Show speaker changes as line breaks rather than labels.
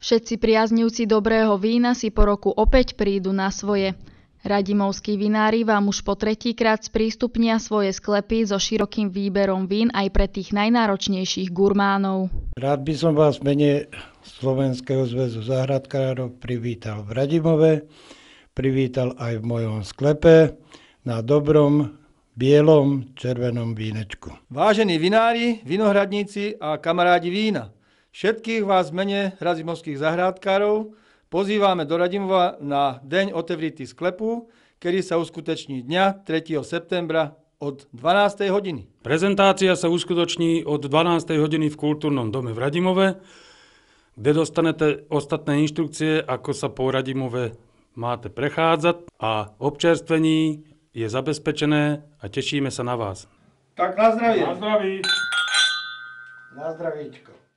Všetci priaznivci dobrého vína si po roku opäť prídu na svoje. Radimovskí vinári vám už po tretíkrát sprístupnia svoje sklepy so širokým výberom vín aj pre tých najnáročnejších gurmánov.
Rád by som vás mene Slovenského zväzu záhradkárov privítal v Radimove, privítal aj v mojom sklepe na dobrom bielom červenom vínečku.
Vážení vinári, vinohradníci a kamarádi vína, Všetkých vás v mene razimovských zahrádkárov pozývame do Radimova na deň otevritý sklepu, kedy sa uskuteční dňa 3. septembra od 12. hodiny.
Prezentácia sa uskutoční od 12. hodiny v Kultúrnom dome v Radimove, kde dostanete ostatné inštrukcie, ako sa po Radimove máte prechádzať a občerstvení je zabezpečené a tešíme sa na vás.
Tak na zdravie. Na zdraví. Na zdravíčko.